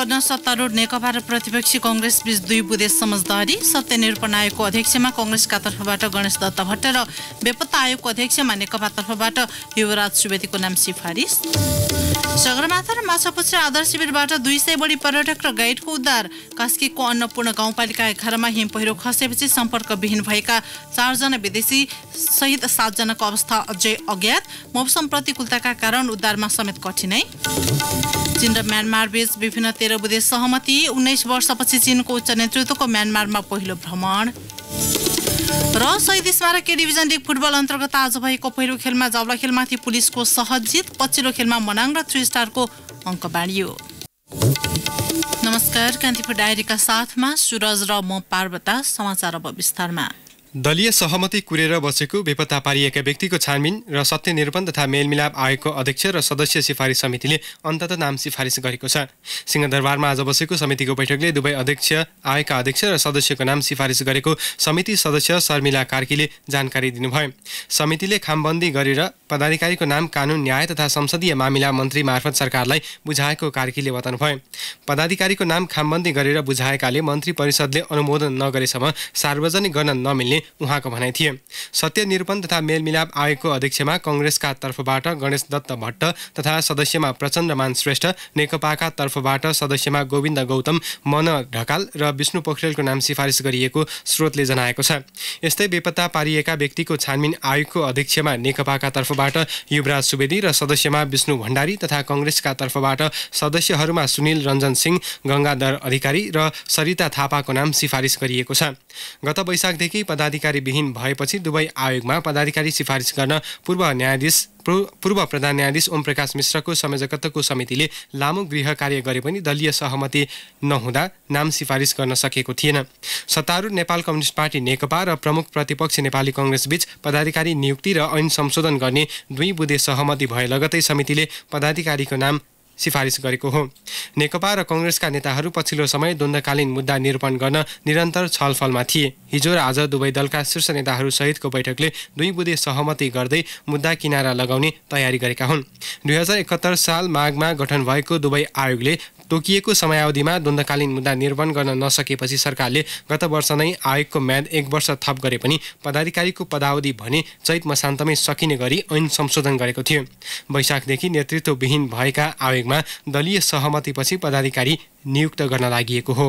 गर्न सत्तारूढ नेकपा र प्रतिपक्षी कङ्ग्रेस बीच दुई बुधे समझदारी सत्यनिरूपण आयोगको अध्यक्षमा कङ्ग्रेसका तर्फबाट गणेश दत्त भट्ट र बेपत्ता आयोगको अध्यक्षमा नेकपा तर्फबाट युवराज सुवेदीको नाम सिफारिस सगरमाथा र माछापछि आधार शिविरबाट दुई सय बढी पर्यटक र गाइडको उद्धार कास्कीको अन्नपूर्ण गाउँपालिका एघारमा हिम पहिरो खसेपछि सम्पर्कविहीन भएका चारजना विदेशी सहित सातजनाको अवस्था अझै अज्ञात मौसम प्रतिकूलताका कारण उद्धारमा समेत कठिनै चीन र म्यानमार बीच विभिन्न तेह्र बुधे सहमति उन्नाइस वर्षपछि चीनको उच्च नेतृत्वको म्यानमारमा पहिलो भ्रमण र शहीद स्मारक के डिभिजन लिग फुटबल अन्तर्गत आज भएको पहिलो खेलमा जवला खेलमाथि पुलिसको सहज जित पछिल्लो खेलमा मनाङ र थ्री स्टारको अङ्क बाँडियो नमस्कार कान्तिपुर डायरीका साथमा सुरज र म पार्वता समाचार अब विस्तारमा दलीय सहमति कुरेर बसेको बेपत्ता पारिएका व्यक्तिको छानबिन र सत्य निरूपण तथा मेलमिलाप आयोगको अध्यक्ष र सदस्य सिफारिस समितिले अन्तत नाम सिफारिस गरेको छ सिंहदरबारमा आज बसेको समितिको बैठकले दुवै अध्यक्ष आयोगका अध्यक्ष र सदस्यको नाम सिफारिस गरेको समिति सदस्य शर्मिला कार्कीले जानकारी दिनुभयो समितिले खामबन्दी गरेर पदाधिकारीको नाम कानुन न्याय तथा संसदीय मामिला मन्त्री मार्फत सरकारलाई बुझाएको कार्कीले बताउनुभयो पदाधिकारीको नाम खामबन्दी गरेर बुझाएकाले मन्त्री परिषदले अनुमोदन नगरेसम्म सार्वजनिक गर्न नमिल्ने उहाँको भनाइ थिए सत्य निरूपण तथा मेलमिलाप आयोगको अध्यक्षमा कङ्ग्रेसका तर्फबाट गणेश दत्त भट्ट तथा सदस्यमा प्रचण्ड मान श्रेष्ठ नेकपाका तर्फबाट सदस्यमा गोविन्द गौतम मन ढकाल र विष्णु पोखरेलको नाम सिफारिस गरिएको स्रोतले जनाएको छ यस्तै बेपत्ता पारिएका व्यक्तिको छानबिन आयोगको अध्यक्षमा नेकपाका तर्फबाट युवराज सुवेदी र सदस्यमा विष्णु भण्डारी तथा कङ्ग्रेसका तर्फबाट सदस्यहरूमा सुनिल रञ्जन सिंह गङ्गाधर अधिकारी र सरिता थापाको नाम सिफारिस गरिएको छ गत वैशाखदेखि पदाधिकारी विहीन भएपछि दुवै आयोगमा पदाधिकारी सिफारिस गर्न पूर्व न्यायाधीश पूर्व प्रधान न्यायाधीश ओमप्रकाश मिश्रको संयोजकत्वको समितिले लामो गृह कार्य गरे पनि दलीय सहमति नहुँदा नाम सिफारिस गर्न सकेको थिएन सत्तारूढ नेपाल कम्युनिस्ट पार्टी नेकपा र प्रमुख प्रतिपक्ष नेपाली कङ्ग्रेसबीच पदाधिकारी नियुक्ति र ऐन संशोधन गर्ने दुई बुधे सहमति भए लगतै समितिले पदाधिकारीको नाम सिफारिस गरेको हो नेकपा र कङ्ग्रेसका नेताहरू पछिल्लो समय द्वन्दकालीन मुद्दा निरूपण गर्न निरन्तर छलफलमा थिए हिजो र आज दुवै दलका शीर्ष नेताहरूसहितको बैठकले दुई बुधे सहमति गर्दै मुद्दा किनारा लगाउने तयारी गरेका हुन् दुई हजार साल माघमा गठन भएको दुवै आयोगले तोकिएको समयावधिमा द्वन्द्वकालीन मुद्दा निर्वहन गर्न नसकेपछि सरकारले गत वर्ष नै आयोगको म्याद एक वर्ष थप गरे पनि पदाधिकारीको पदावधि भने चैत मसान्तमै सकिने गरी ऐन संशोधन गरेको थियो वैशाखदेखि नेतृत्वविहीन भएका आयोगमा दलीय सहमतिपछि पदाधिकारी नियुक्त गर्न लागि हो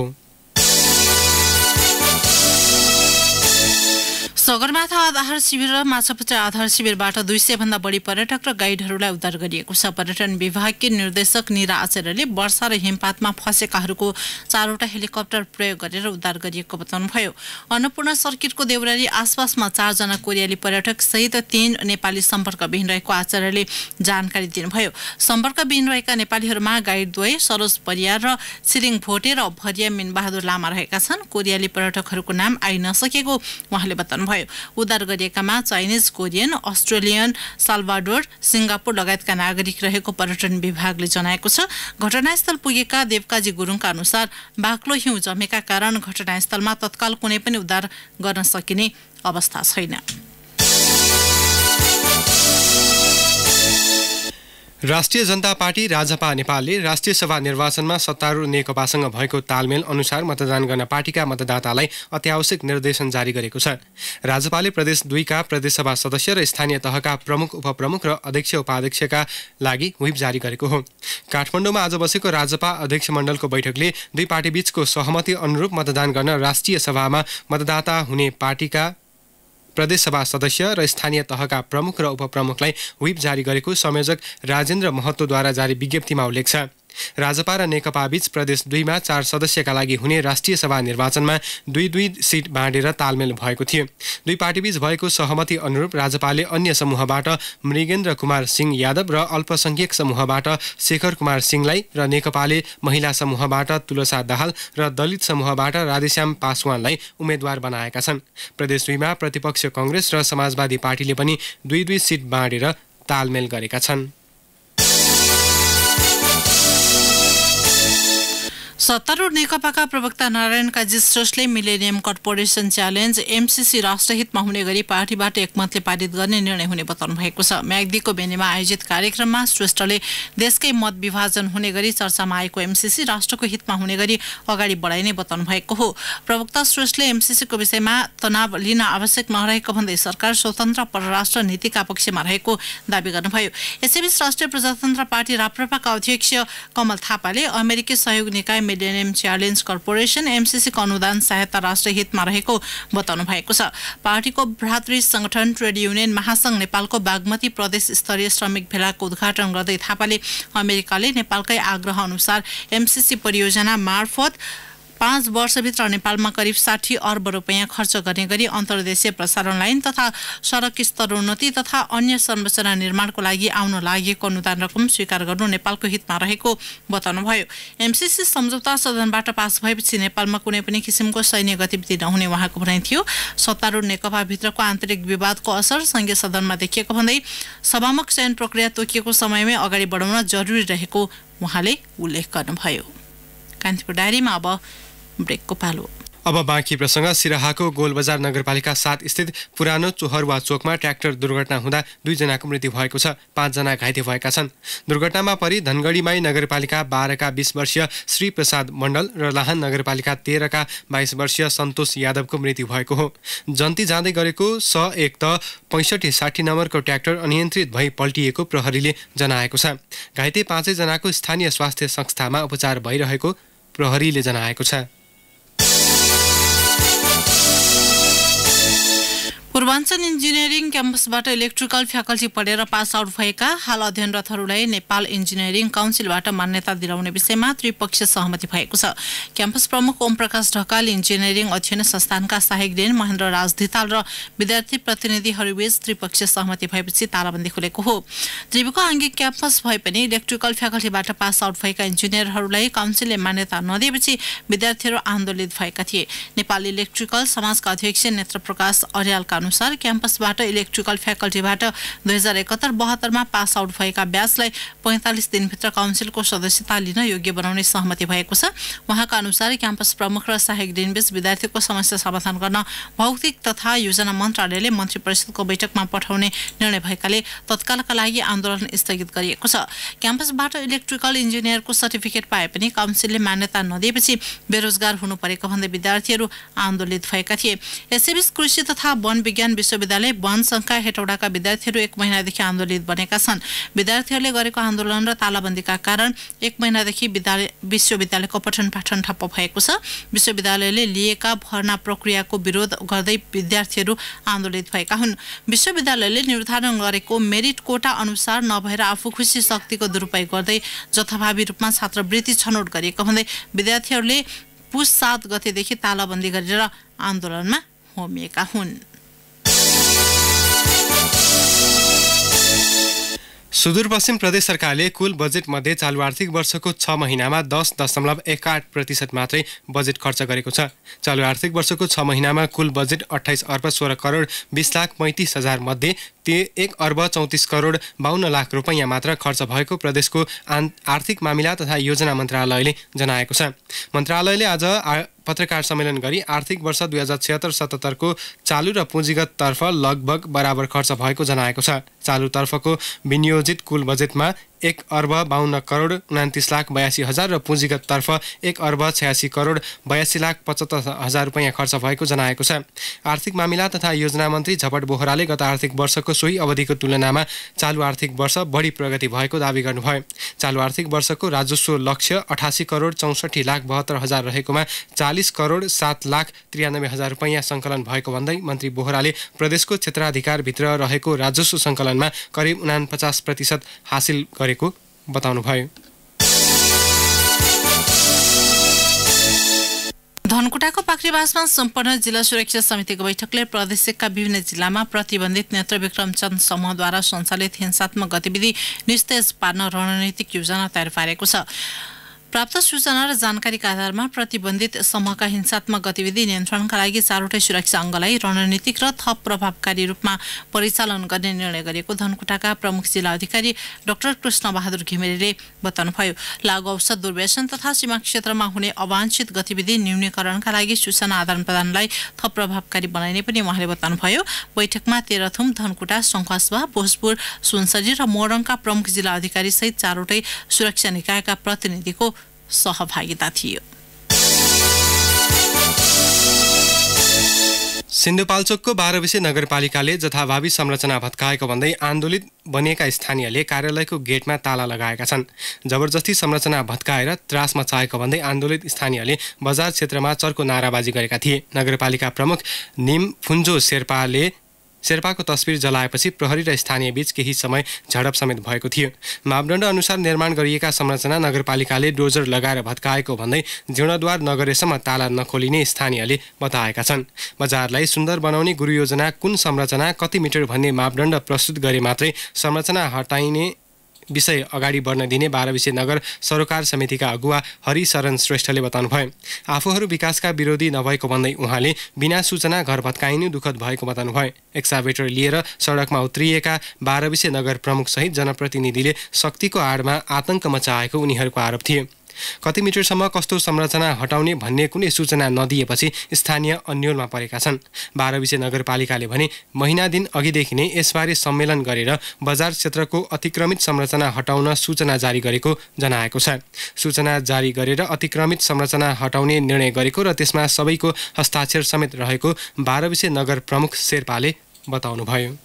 सगरमाथा आधार शिविर र माछापुट्टा आधार शिविरबाट दुई सय भन्दा बढी पर्यटक र गाइडहरूलाई उद्धार गरिएको छ पर्यटन विभागकी निर्देशक निरा आचार्यले वर्षा र हिमपातमा फँसेकाहरूको चारवटा हेलिकप्टर प्रयोग गरेर उद्धार गरिएको बताउनुभयो अन्नपूर्ण सर्किटको देउराली आसपासमा चारजना कोरियाली पर्यटक सहित तीन नेपाली सम्पर्कविहीन रहेको आचार्यले जानकारी दिनुभयो सम्पर्कविहीन रहेका नेपालीहरूमा गाइड गाइडद्वय सरोज परियार र सिरिङ भोटे र भरिया मिनबहादुर लामा रहेका छन् कोरियाली पर्यटकहरूको नाम आइ नसकेको उहाँले बताउनु गर्नुभयो उद्धार गरिएकामा Chinese Korean Australian Salvador Singapore लगायतका नागरिक रहेको पर्यटन विभागले जनाएको छ घटनास्थल पुगेका देवकाजी गुरुङका अनुसार बाक्लो हिउँ जमेका कारण घटनास्थलमा तत्काल कुनै पनि उद्धार गर्न सकिने अवस्था छैन राष्ट्रिय जनता पार्टी राजपा नेपालले राष्ट्रिय सभा निर्वाचनमा सत्तारूढ नेकपासँग भएको तालमेल अनुसार मतदान गर्न पार्टीका मतदातालाई अत्यावश्यक निर्देशन जारी गरेको छ राजपाले प्रदेश दुईका प्रदेशसभा सदस्य र स्थानीय तहका प्रमुख उपप्रमुख र अध्यक्ष उपाध्यक्षका लागि व्हिप जारी गरेको हो काठमाडौँमा आज बसेको राजपा अध्यक्ष मण्डलको बैठकले दुई पार्टीबीचको सहमति अनुरूप मतदान गर्न राष्ट्रिय सभामा मतदाता हुने पार्टीका प्रदेशसभा सदस्य र स्थानीय तहका प्रमुख र उपप्रमुखलाई व्हिप जारी गरेको संयोजक राजेन्द्र महतोद्वारा जारी विज्ञप्तिमा उल्लेख छ राजपा र नेकपाबीच प्रदेश दुईमा चार सदस्यका लागि हुने राष्ट्रिय सभा निर्वाचनमा दुई दुई सिट बाँडेर तालमेल भएको थियो दुई पार्टीबीच भएको सहमति अनुरूप राजपाले अन्य समूहबाट मृगेन्द्र कुमार सिंह यादव र अल्पसंख्यक समूहबाट शेखर कुमार सिंहलाई र नेकपाले महिला समूहबाट तुलसा दाहाल र दलित समूहबाट राधेश्याम पासवानलाई उम्मेद्वार बनाएका छन् प्रदेश दुईमा प्रतिपक्ष कङ्ग्रेस र समाजवादी पार्टीले पनि दुई दुई सिट बाँडेर तालमेल गरेका छन् सत्तारूढ नेकपाका प्रवक्ता नारायण काजी श्रेष्ठले मिलेनियम कर्पोरेसन च्यालेन्ज एमसिसी राष्ट्रहितमा हुने गरी पार्टीबाट एकमतले पारित गर्ने निर्णय हुने बताउनु भएको छ म्याग्दीको बेनीमा आयोजित कार्यक्रममा श्रेष्ठले देशकै मत विभाजन हुने गरी चर्चामा आएको एमसिसी राष्ट्रको हितमा हुने गरी अगाडि बढाइने बताउनु भएको हो प्रवक्ता श्रेष्ठले एमसिसीको विषयमा तनाव लिन आवश्यक नरहेको भन्दै सरकार स्वतन्त्र परराष्ट्र नीतिका पक्षमा रहेको दावी गर्नुभयो यसैबीच राष्ट्रिय प्रजातन्त्र पार्टी राप्रपाका अध्यक्ष कमल थापाले अमेरिकी सहयोग निकाय मिलेनियम च्यालेन्ज कर्पोरेसन एमसिसीको अनुदान सहायता राष्ट्रहितमा रहेको बताउनु भएको छ पार्टीको भ्रातृ संगठन ट्रेड युनियन महासङ्घ नेपालको बागमती प्रदेश स्तरीय श्रमिक भेलाको उद्घाटन गर्दै थापाले अमेरिकाले नेपालकै आग्रह अनुसार एमसिसी परियोजना मार्फत पाँच वर्षभित्र नेपालमा करिब साठी अर्ब रुपियाँ खर्च गर्ने गरी अन्तर्देशीय प्रसारण लाइन तथा सडक स्तरोन्नति तथा अन्य संरचना निर्माणको लागि आउन लागेको अनुदान रकम स्वीकार गर्नु नेपालको हितमा रहेको बताउनुभयो एमसिसी सम्झौता सदनबाट पास भएपछि नेपालमा कुनै पनि किसिमको सैन्य गतिविधि नहुने उहाँको भनाइ थियो सत्तारूढ नेकपाभित्रको आन्तरिक विवादको असर सङ्घीय सदनमा देखिएको भन्दै सभामुख चयन प्रक्रिया तोकिएको समयमै अगाडि बढाउन जरुरी रहेको उहाँले उल्लेख गर्नुभयो कान्तिपुर डायरीमा अब ब्रेकको पालो अब बाँकी प्रसङ्ग सिराहाको गोलबजार नगरपालिका सात स्थित पुरानो वा चोकमा ट्र्याक्टर दुर्घटना हुँदा दुईजनाको मृत्यु भएको छ पाँचजना घाइते भएका छन् दुर्घटनामा परि धनगढीमाई नगरपालिका बाह्रका बिस वर्षीय श्री प्रसाद मण्डल र लाहान नगरपालिका तेह्रका बाइस वर्षीय सन्तोष यादवको मृत्यु भएको हो जन्ती जाँदै गरेको स एक त पैँसठी साठी नम्बरको ट्र्याक्टर अनियन्त्रित भई पल्टिएको प्रहरीले जनाएको छ घाइते पाँचैजनाको स्थानीय स्वास्थ्य संस्थामा उपचार भइरहेको प्रहरीले जनाएको छ पूर्वाञ्चल इन्जिनियरिङ क्याम्पसबाट इलेक्ट्रिकल फ्याकल्टी पढेर पास आउट भएका हाल अध्ययनरतहरूलाई नेपाल इन्जिनियरिङ काउन्सिलबाट मान्यता दिलाउने विषयमा त्रिपक्षीय सहमति भएको छ क्याम्पस प्रमुख ओम प्रकाश ढकाल इन्जिनियरिङ अध्ययन संस्थानका सहायक डेन महेन्द्र राज धिताल र विद्यार्थी प्रतिनिधिहरूबीच त्रिपक्षीय सहमति भएपछि तालाबन्दी खुलेको हो त्रिभुको आङ्गिक क्याम्पस भए पनि इलेक्ट्रिकल फ्याकल्टीबाट पास आउट भएका इन्जिनियरहरूलाई काउन्सिलले मान्यता नदिएपछि विद्यार्थीहरू आन्दोलित भएका थिए नेपाल इलेक्ट्रिकल समाजका अध्यक्ष नेत्र प्रकाश अर्यालका अनुसार क्याम्पसबाट इलेक्ट्रिकल फ्याकल्टीबाट दुई हजार एकहत्तर बहत्तरमा पास आउट भएका ब्याचलाई पैँतालिस दिनभित्र काउन्सिलको सदस्यता लिन योग्य बनाउने सहमति भएको छ उहाँका अनुसार क्याम्पस प्रमुख र सहायक दिनबीच विद्यार्थीको समस्या समाधान गर्न भौतिक तथा योजना मन्त्रालयले मन्त्री परिषदको बैठकमा पठाउने निर्णय भएकाले तत्कालका लागि आन्दोलन स्थगित गरिएको छ क्याम्पसबाट इलेक्ट्रिकल इन्जिनियरको सर्टिफिकेट पाए पनि काउन्सिलले मान्यता नदिएपछि बेरोजगार हुनु परेको भन्दै विद्यार्थीहरू आन्दोलित भएका थिए यसैबीच कृषि तथा वन विज्ञान विश्वविद्यालय वन संघका हेटौडाका विद्यार्थीहरू एक महिनादेखि आन्दोलित बनेका छन् विद्यार्थीहरूले गरेको आन्दोलन र तालाबन्दीका कारण एक महिनादेखि विद्यालय विश्वविद्यालयको पठन पाठन ठप्प भएको छ विश्वविद्यालयले लिएका भर्ना प्रक्रियाको विरोध गर्दै विद्यार्थीहरू आन्दोलित भएका हुन् विश्वविद्यालयले निर्धारण गरेको मेरिट कोटा अनुसार नभएर आफू खुसी शक्तिको दुरुपयोग गर्दै जथाभावी रूपमा छात्रवृत्ति छनौट गरिएको हुँदै विद्यार्थीहरूले पुस सात गतेदेखि तालाबन्दी गरेर आन्दोलनमा होमिएका हुन् सुदूरपश्चिम प्रदेश सरकारले कुल बजेटमध्ये चालु आर्थिक वर्षको छ महिनामा दस दशमलव एक आठ प्रतिशत मात्रै बजेट खर्च गरेको छ चालु आर्थिक वर्षको छ महिनामा कुल बजेट अठाइस अर्ब सोह्र करोड बिस लाख पैँतिस हजार मध्ये एक अर्ब चौतिस करोड बाहन्न लाख रुपैयाँ मात्र खर्च भएको प्रदेशको आर्थिक मामिला तथा योजना मन्त्रालयले जनाएको छ मन्त्रालयले आज पत्रकार सम्मेलन गरी आर्थिक वर्ष दुई हजार छिहत्तर सतहत्तरको चालु र तर्फ लगभग बराबर खर्च भएको जनाएको छ चालुतर्फको विनियोजित कुल बजेटमा एक अर्ब बाहन्न करोड उनातिस लाख बयासी हजार र तर्फ एक अर्ब छयासी करोड बयासी लाख पचहत्तर हजार रुपियाँ खर्च भएको जनाएको छ आर्थिक मामिला तथा योजना मन्त्री झपट बोहराले गत आर्थिक वर्षको सोही अवधिको तुलनामा चालु आर्थिक वर्ष बढी प्रगति भएको दावी गर्नुभयो चालु आर्थिक वर्षको राजस्व लक्ष्य अठासी करोड चौसठी लाख बहत्तर हजार रहेकोमा चालिस करोड सात लाख त्रियानब्बे हजार रुपैयाँ सङ्कलन भएको भन्दै मन्त्री बोहराले प्रदेशको क्षेत्राधिकारभित्र रहेको राजस्व सङ्कलनमा करिब पचास प्रतिशत हासिल गरेको बताउनुभयो धनकुटाको पाक्रिवासमा सम्पन्न जिल्ला सुरक्षा समितिको बैठकले प्रदेशका विभिन्न जिल्लामा प्रतिबन्धित नेत्र विक्रमचन्द समूहद्वारा सञ्चालित हिंसात्मक गतिविधि निस्तेज पार्न रणनीतिक योजना तयार पारेको छ प्राप्त सूचना र जानकारीका आधारमा प्रतिबन्धित समूहका हिंसात्मक गतिविधि नियन्त्रणका लागि चारवटै सुरक्षा अङ्गलाई रणनीतिक र थप प्रभावकारी रूपमा परिचालन गर्ने निर्णय गरेको धनकुटाका प्रमुख जिल्ला अधिकारी डाक्टर कृष्ण बहादुर घिमिरेले बताउनुभयो लागु औषध दुर्व्यसन तथा सीमा क्षेत्रमा हुने अवांछित गतिविधि न्यूनीकरणका लागि सूचना आदान प्रदानलाई थप प्रभावकारी बनाइने पनि उहाँले बताउनुभयो बैठकमा तेह्रथुम धनकुटा सङ्खवासवा भोजपुर सुनसरी र मोरङका प्रमुख जिल्ला अधिकारी सहित चारवटै सुरक्षा निकायका प्रतिनिधिको सहभागिता थियो सिन्धुपाल्चोकको विषय नगरपालिकाले जथाभावी संरचना भत्काएको भन्दै आन्दोलित बनिएका स्थानीयले कार्यालयको गेटमा ताला लगाएका छन् जबरजस्ती संरचना भत्काएर त्रासमा चाहेको भन्दै आन्दोलित स्थानीयले बजार क्षेत्रमा चर्को नाराबाजी गरेका थिए नगरपालिका प्रमुख निम फुन्जो शेर्पाले शेर्पाको तस्विर जलाएपछि प्रहरी र स्थानीय बीच केही समय झडप समेत भएको थियो मापदण्ड अनुसार निर्माण गरिएका संरचना नगरपालिकाले डोजर लगाएर भत्काएको भन्दै जीर्णद्वार नगरेसम्म ताला नखोलिने स्थानीयले बताएका छन् बजारलाई सुन्दर बनाउने गुरु योजना कुन संरचना कति मिटर भन्ने मापदण्ड प्रस्तुत गरे मात्रै संरचना हटाइने विषय अगाडि बढ्न दिने बाह्र विषय नगर सरोकार समितिका अगुवा हरिशरण श्रेष्ठले बताउनु बताउनुभयो आफूहरू विकासका विरोधी नभएको भन्दै उहाँले बिना सूचना घर भत्काइनु दुःखद भएको बताउनुभयो एक्साभेटर लिएर सडकमा उत्रिएका विषय नगर प्रमुखसहित जनप्रतिनिधिले शक्तिको आडमा आतङ्क मचाएको उनीहरूको आरोप थिए कति मिटरसम्म कस्तो संरचना हटाउने भन्ने कुनै सूचना नदिएपछि स्थानीय अन्यलमा परेका छन् बाह्रविसे नगरपालिकाले भने महिना दिन अघिदेखि नै यसबारे सम्मेलन गरेर बजार क्षेत्रको अतिक्रमित संरचना हटाउन सूचना जारी गरेको जनाएको छ सूचना जारी गरेर अतिक्रमित संरचना हटाउने निर्णय गरेको र त्यसमा सबैको हस्ताक्षर समेत रहेको बाह्रविसे नगर प्रमुख शेर्पाले बताउनुभयो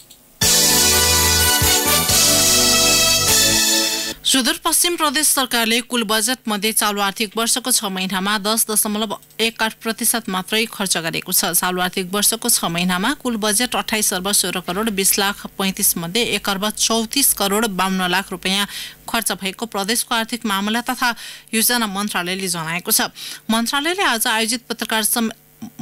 सुदूरपश्चिम प्रदेश सरकारले कुल बजेट मध्ये चालु आर्थिक वर्षको छ महिनामा दस दशमलव एक आठ प्रतिशत मात्रै खर्च गरेको छ चालु आर्थिक वर्षको छ महिनामा कुल बजेट अठाइस अर्ब सोह्र करोड बिस लाख पैँतिस मध्ये एक अर्ब चौतिस करोड बाहन्न लाख रुपियाँ खर्च भएको प्रदेशको आर्थिक मामला तथा योजना मन्त्रालयले जनाएको छ मन्त्रालयले आज आयोजित पत्रकार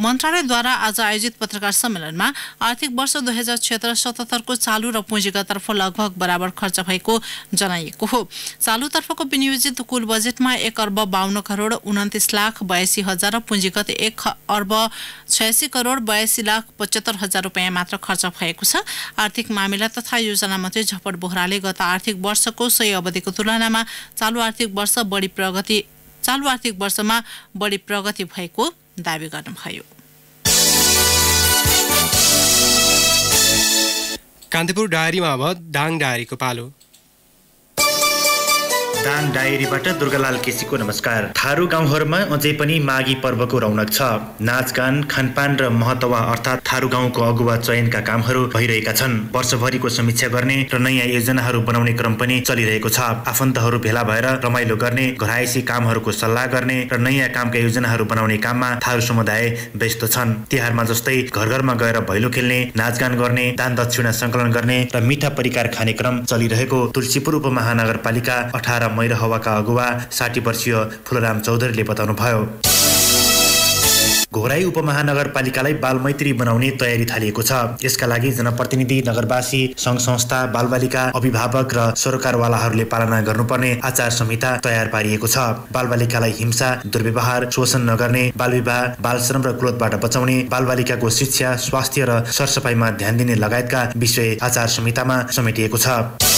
मन्त्रालयद्वारा आज आयोजित पत्रकार सम्मेलनमा आर्थिक वर्ष दुई हजार क्षेत्र सतहत्तरको चालु र पुँजीगतर्फ लगभग बराबर खर्च भएको जनाइएको हो चालुतर्फको विनियोजित कुल बजेटमा एक अर्ब बाहन्न करोड उन्तिस लाख बयासी हजार र पुँजीगत एक अर्ब छयासी करोड बयासी लाख पचहत्तर हजार रुपियाँ मात्र खर्च भएको छ आर्थिक मामिला तथा योजना मन्त्री झपट बोहराले गत आर्थिक वर्षको सही अवधिको तुलनामा चालु आर्थिक वर्ष बढी प्रगति चालु आर्थिक वर्षमा बढी प्रगति भएको दावी गर्नुभयो कान्तिपुर डायरीमा अब डाङ डायरीको पालो दाङ डायरीबाट दुर्गालाल केसीको नमस्कार थारू गाउँहरूमा अझै पनि माघी पर्वको रौनक छ नाचगान खानपान र महत्व अर्थात् थारू गाउँको अगुवा चयनका कामहरू भइरहेका छन् वर्षभरिको समीक्षा गर्ने र नयाँ योजनाहरू बनाउने क्रम पनि चलिरहेको छ आफन्तहरू भेला भएर रमाइलो गर्ने घरायसी कामहरूको सल्लाह गर्ने र नयाँ कामका योजनाहरू बनाउने काममा थारू समुदाय व्यस्त छन् तिहारमा जस्तै घर घरमा गएर भैलो खेल्ने नाचगान गर्ने दान दक्षिणा सङ्कलन गर्ने र मिठा परिकार खाने क्रम चलिरहेको तुलसीपुर उपमहानगरपालिका अठार मैरहवाका अगुवा साठी वर्षीय फुलराम चौधरीले बताउनुभयो घोराई उपमहानगरपालिकालाई बालमैत्री बनाउने तयारी थालिएको छ यसका लागि जनप्रतिनिधि नगरवासी सङ्घ संस्था बालबालिका अभिभावक र सरकारवालाहरूले पालना गर्नुपर्ने आचार संहिता तयार पारिएको छ बालबालिकालाई हिंसा दुर्व्यवहार शोषण नगर्ने बालविवाह बालश्रम र क्रोधबाट बचाउने बालबालिकाको शिक्षा स्वास्थ्य र सरसफाइमा ध्यान दिने लगायतका विषय आचार संहितामा समेटिएको छ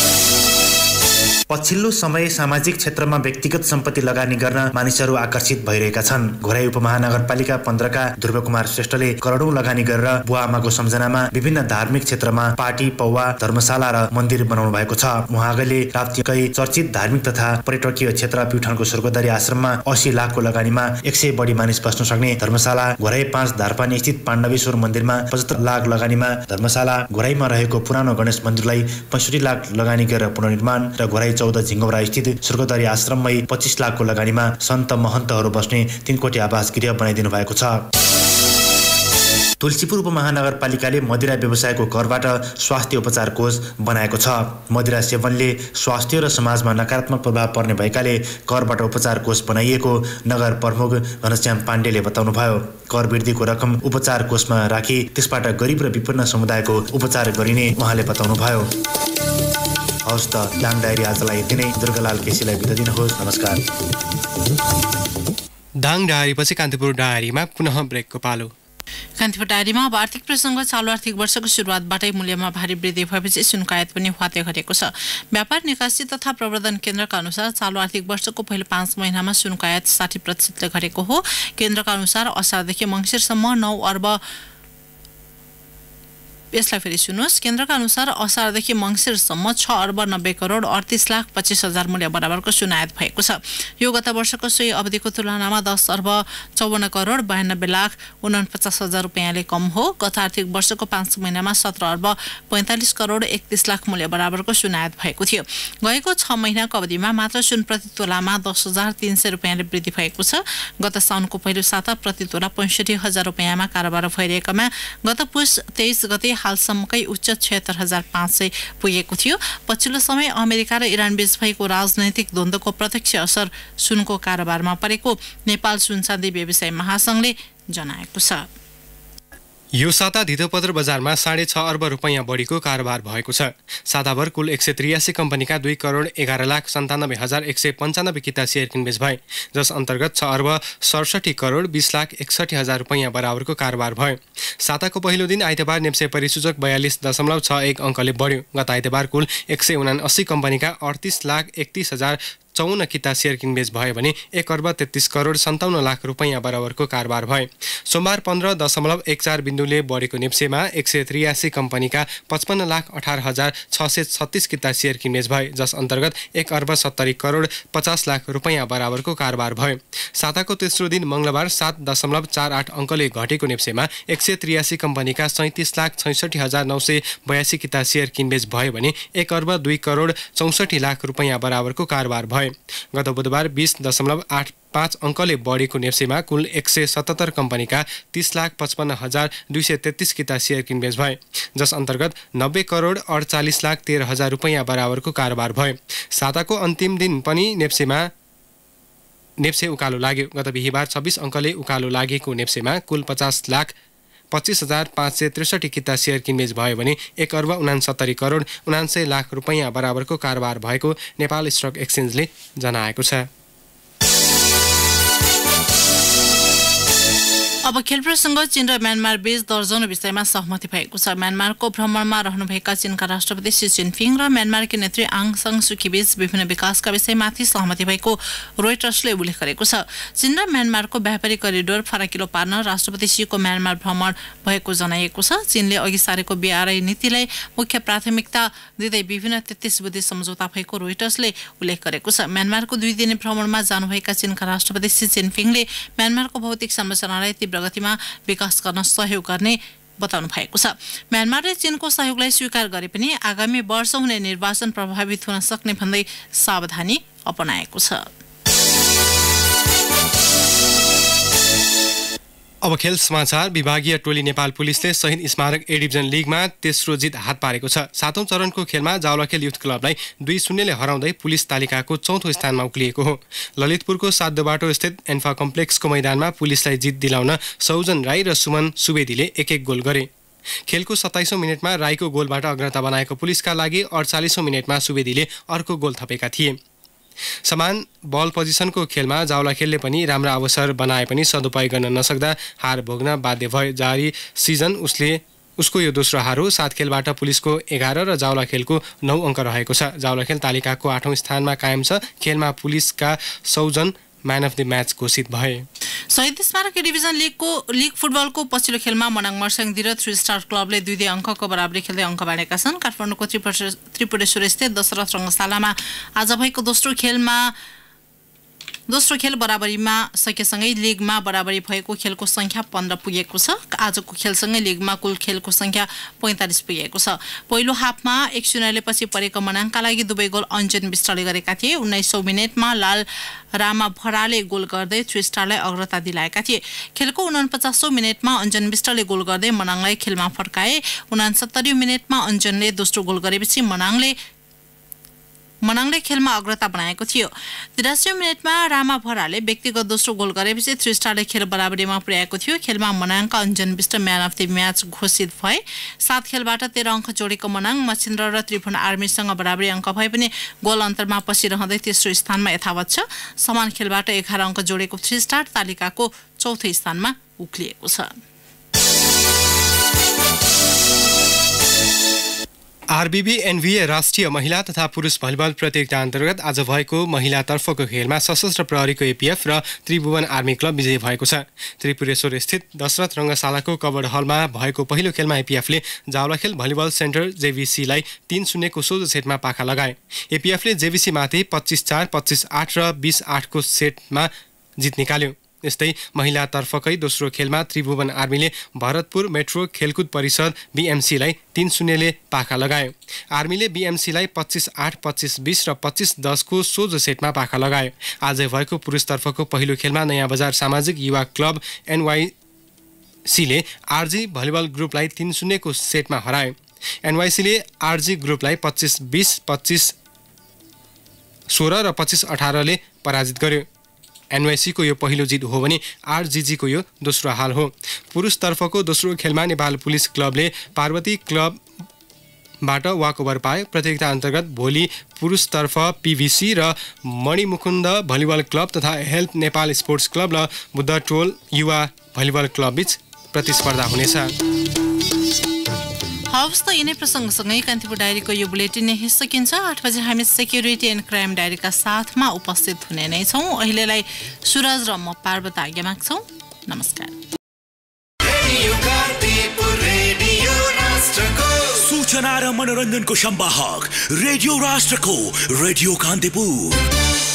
पछिल्लो समय सामाजिक क्षेत्रमा व्यक्तिगत सम्पत्ति लगानी गर्न मानिसहरू आकर्षित भइरहेका छन् घोराई उपमहानगरपालिका पन्ध्रका ध्रुव कुमार श्रेष्ठले करोडौं लगानी गरेर बुवा आमाको सम्झनामा विभिन्न धार्मिक क्षेत्रमा पार्टी पौवा धर्मशाला र मन्दिर बनाउनु भएको छ उहाँले अघिले राप्तीकै चर्चित धार्मिक तथा पर्यटकीय क्षेत्र प्युठानको स्वर्गदारी आश्रममा असी लाखको लगानीमा एक सय बढी मानिस बस्न सक्ने धर्मशाला घोराई पाँच धारपानी स्थित पाण्डवेश्वर मन्दिरमा पचहत्तर लाख लगानीमा धर्मशाला घोराईमा रहेको पुरानो गणेश मन्दिरलाई पैँसठी लाख लगानी गरेर पुनर्निर्माण र घोराई चौध झिङ्गौरा स्थित स्वर्गदारी आश्रममै पच्चिस लाखको लगानीमा सन्त महन्तहरू बस्ने तिनकोटी आवास गृह बनाइदिनु भएको छ तुलसीपुर उपमहानगरपालिकाले मदिरा व्यवसायको करबाट स्वास्थ्य उपचार कोष बनाएको छ मदिरा सेवनले स्वास्थ्य र समाजमा नकारात्मक प्रभाव पर्ने भएकाले करबाट उपचार कोष बनाइएको नगर प्रमुख घनश्याम पाण्डेले बताउनुभयो कर वृद्धिको रकम उपचार कोषमा राखी त्यसबाट गरिब र विपन्न समुदायको उपचार गरिने उहाँले बताउनुभयो हवस् त इलाम डायरी आजलाई यति नै दुर्गालाल केसीलाई बिदा दिनुहोस् नमस्कार दाङ डायरीपछि कान्तिपुर डायरीमा पुनः ब्रेकको पालो कान्तिपुर डायरीमा अब आर्थिक प्रसङ्ग चालु आर्थिक वर्षको सुरुवातबाटै मूल्यमा भारी वृद्धि भएपछि सुनकायत पनि ह्वाते गरेको छ व्यापार निकासी तथा प्रवर्धन केन्द्रका अनुसार चालु आर्थिक वर्षको पहिलो पाँच महिनामा सुनकायत साठी प्रतिशतले गरेको हो केन्द्रका अनुसार असारदेखि मङ्सिरसम्म नौ अर्ब यसलाई फेरि सुन्नुहोस् केन्द्रका अनुसार असारदेखि मङ्सिरसम्म छ अर्ब नब्बे करोड अडतिस लाख पच्चिस हजार मूल्य बराबरको सुनायत भएको छ यो गत वर्षको सोही अवधिको तुलनामा दस अर्ब चौवन्न करोड बयानब्बे लाख उनापचास हजार रुपियाँले कम हो गत आर्थिक वर्षको पाँच महिनामा सत्र अर्ब पैँतालिस करोड एकतिस लाख मूल्य बराबरको सुनायत भएको थियो गएको छ महिनाको अवधिमा मात्र सुन प्रति तोलामा दस हजार तिन सय रुपियाँले वृद्धि भएको छ गत साउनको पहिलो साता प्रति तोला पैँसठी हजार रुपियाँमा कारोबार भइरहेकोमा गत पुष तेइस गते हालसम्मकै उच्च छत्तर हजार पाँच सय पुगेको थियो पछिल्लो समय अमेरिका र इरानबीच भएको राजनैतिक द्वन्द्वको प्रत्यक्ष असर सुनको कारोबारमा परेको नेपाल सुनसादी व्यवसाय महासङ्घले जनाएको छ यो साता धितोपत्र बजारमा साढे छ अर्ब रुपैयाँ बढीको कारोबार भएको छ साताभर कुल एक सय त्रियासी कम्पनीका दुई करोड एघार लाख सन्तानब्बे हजार एक सय पन्चानब्बे किता सेयर किनबेच भए जस अन्तर्गत छ अर्ब सडसठी करोड बिस लाख एकसठी हजार रुपैयाँ बराबरको कारोबार भयो साताको पहिलो दिन आइतबार नेप्से परिसूचक बयालिस दशमलव छ एक अङ्कले बढ्यो गत आइतबार कुल एक सय कम्पनीका अडतिस लाख एकतिस हजार चौन किता सेयर किनबेच भयो भने एक अर्ब तेत्तिस करोड सन्ताउन्न लाख रुपियाँ बराबरको कारोबार भयो सोमबार पन्ध्र दशमलव एक चार बिन्दुले बढेको नेप्सेमा एक सय त्रियासी कम्पनीका पचपन्न लाख अठार हजार छ सय छत्तिस किता सेयर किनबेच भयो जस अन्तर्गत एक अर्ब सत्तरी करोड पचास लाख रुपियाँ बराबरको कारोबार भयो साताको तेस्रो दिन मङ्गलबार सात दशमलव चार आठ अङ्कले घटेको नेप्सेमा एक सय त्रियासी कम्पनीका सैँतिस लाख छैसठी हजार नौ सय बयासी किता सेयर किनबेच भयो भने एक अर्ब दुई करोड चौसठी लाख रुपियाँ बराबरको कारोबार भयो भए गत बुधबार बिस दशमलव आठ पाँच अङ्कले बढेको नेप्सेमा कुल एक सय सतहत्तर कम्पनीका तिस लाख पचपन्न हजार दुई सय तेत्तिस किता सेयर किनबेच भए जस अन्तर्गत नब्बे करोड अडचालिस लाख तेह्र हजार रुपियाँ बराबरको कारोबार भयो साताको अन्तिम दिन पनि नेप्सेमा नेप्से उकालो लाग्यो गत बिहिबार छब्बिस अङ्कले उकालो लागेको नेप्सेमा कुल पचास लाख पच्चिस हजार पाँच सय त्रिसठी किता सेयर किनबेच भयो भने एक अर्ब उनासत्तरी करोड उनान्सय लाख रुपैयाँ बराबरको कारोबार भएको नेपाल स्टक एक्सचेन्जले जनाएको छ अब खेल प्रसङ्ग चीन र म्यानमार बीच दर्जन विषयमा सहमति भएको छ म्यानमारको भ्रमणमा रहनुभएका चीनका राष्ट्रपति सी चिनफिङ र म्यानमारकी नेत्री आङ सङ सुकी बीच विभिन्न विकासका विषयमाथि सहमति भएको रोइटर्सले उल्लेख गरेको छ चीन र म्यानमारको व्यापारिक करिडोर फराकिलो पार्न राष्ट्रपति सीको म्यानमार भ्रमण भएको जनाइएको छ चीनले अघि सारेको बिआरआई नीतिलाई मुख्य प्राथमिकता दिँदै विभिन्न तेत्तिस बुद्धि सम्झौता भएको रोइटर्सले उल्लेख गरेको छ म्यानमारको दुई दिने भ्रमणमा जानुभएका चीनका राष्ट्रपति सी चिनफिङले म्यानमारको भौतिक संरचनालाई प्रगतिमा विकास गर्न सहयोग गर्ने बताउनु भएको छ म्यानमारले चीनको सहयोगलाई स्वीकार गरे पनि आगामी वर्ष हुने निर्वाचन प्रभावित हुन सक्ने भन्दै सावधानी अपनाएको छ अब खेल समाचार विभागीय टोली नेपाल पुलिसले शहीद स्मारक ए डिभिजन लिगमा तेस्रो जित हात पारेको छ सातौँ चरणको खेलमा जावलाखेल युथ क्लबलाई दुई शून्यले हराउँदै पुलिस तालिकाको चौथो स्थानमा उक्लिएको हो ललितपुरको साध्योबाटो स्थित एन्फा कम्प्लेक्सको मैदानमा पुलिसलाई जित दिलाउन सौजन राई र सुमन सुवेदीले एक एक गोल गरे खेलको सत्ताइसौँ मिनटमा राईको गोलबाट अग्रता बनाएको पुलिसका लागि अडचालिसौँ मिनटमा सुवेदीले अर्को गोल थपेका थिए समान बल पोजिसनको खेलमा जावलाखेलले पनि राम्रा अवसर बनाए पनि सदुपयोग गर्न नसक्दा हार भोग्न बाध्य भए जारी सिजन उसले उसको यो दोस्रो हार हो सात खेलबाट पुलिसको एघार र जावला खेलको नौ अङ्क रहेको छ जावला खेल तालिकाको आठौँ स्थानमा कायम छ खेलमा पुलिसका Saujan man of the match घोषित भए शहीद स्मारक डिभिजन लिगको लिग फुटबलको पछिल्लो खेलमा मनाङ मर्स्याङ दिएर थ्री स्टार क्लबले दुई दुई अङ्कको बराबरी खेल्दै अङ्क बाँडेका छन् काठमाडौँको त्रिपुरेश्वर स्थित दशरथ रङ्गशालामा आज भएको दोस्रो खेलमा दोस्रो खेल बराबरीमा सकेसँगै लिगमा बराबरी भएको खेलको सङ्ख्या पन्ध्र पुगेको छ आजको खेलसँगै लिगमा कुल खेलको सङ्ख्या पैँतालिस पुगेको छ पहिलो हाफमा एक शून्यले पछि परेको मनाङका लागि दुवै गोल अञ्जन विष्टले गरेका थिए उन्नाइसौँ मिनटमा लाल रामा भराले गोल गर्दै थ्री अग्रता दिलाएका थिए खेलको उनापचासौँ मिनटमा अञ्जन विष्टले गोल गर्दै मनाङलाई खेलमा फर्काए उनासत्तरी मिनटमा अञ्जनले दोस्रो गोल गरेपछि मनाङले मनाङले खेलमा अग्रता बनाएको थियो तिरासी मिनटमा रामा भराले व्यक्तिगत दोस्रो गोल गरेपछि थ्री स्टारले खेल बराबरीमा पुर्याएको थियो खेलमा मनाङका Anjan Bista man of the match घोषित भए सात खेलबाट तेह्र अङ्क जोडेको मनाङ मछिन्द्र र त्रिभुवन आर्मीसँग बराबरी अङ्क भए पनि गोल अन्तरमा पसिरहँदै तेस्रो स्थानमा यथावत छ समान खेलबाट एघार अङ्क जोडेको थ्री स्टार तालिकाको चौथो स्थानमा उक्लिएको छ आरबिबी एनभीए राष्ट्रिय महिला तथा पुरुष भलिबल प्रतियोगिता अन्तर्गत आज भएको महिलातर्फको खेलमा सशस्त्र प्रहरीको एपिएफ र त्रिभुवन आर्मी क्लब विजयी भएको छ त्रिपुरेश्वर स्थित दशरथ रङ्गशालाको कबड हलमा भएको पहिलो खेलमा एपिएफले जावलाखेल भलिबल सेन्टर जेबिसीलाई तिन शून्यको सोझ सेटमा पाखा लगाए एपिएफले जेबिसीमाथि पच्चिस चार पच्चिस आठ र बिस आठको सेटमा जित निकाल्यो यस्तै महिलातर्फकै दोस्रो खेलमा त्रिभुवन आर्मीले भरतपुर मेट्रो खेलकुद परिषद बिएमसीलाई तिन शून्यले पाखा लगायो आर्मीले बिएमसीलाई पच्चिस आठ पच्चिस बिस र पच्चिस दसको सोझो सेटमा पाखा लगायो आज भएको पुरुषतर्फको पहिलो खेलमा नयाँ बजार सामाजिक युवा क्लब एनवाइसीले आरजी भलिबल ग्रुपलाई तिन शून्यको सेटमा हरायो एनवाइसीले आरजी ग्रुपलाई पच्चिस बिस पच्चिस सोह्र र पच्चिस अठारले पराजित गर्यो एनवाइसीको यो पहिलो जित हो भने आरजिजीको यो दोस्रो हाल हो पुरुषतर्फको दोस्रो खेलमा नेपाल पुलिस क्लबले पार्वती क्लब बाट वाकओभर पाए प्रतियोगिता अन्तर्गत भोलि पुरुषतर्फ पिभिसी र मणिमुकुन्द भलिबल क्लब तथा हेल्थ नेपाल स्पोर्ट्स क्लब र बुद्ध टोल युवा भलिबल क्लबबीच प्रतिस्पर्धा हुनेछ हवस् त यिनै प्रसङ्गसँगै कान्तिपुर डायरीको यो बुलेटिन यही सकिन्छ आठ बजे हामी सेक्युरिटी एन्ड क्राइम डायरीका साथमा उपस्थित हुने नै छौँ अहिलेलाई सुरज र म पार्वत आज्ञा माग्छौँ नमस्कार सूचना र मनोरञ्जनको सम्वाहक रेडियो राष्ट्रको रेडियो कान्तिपुर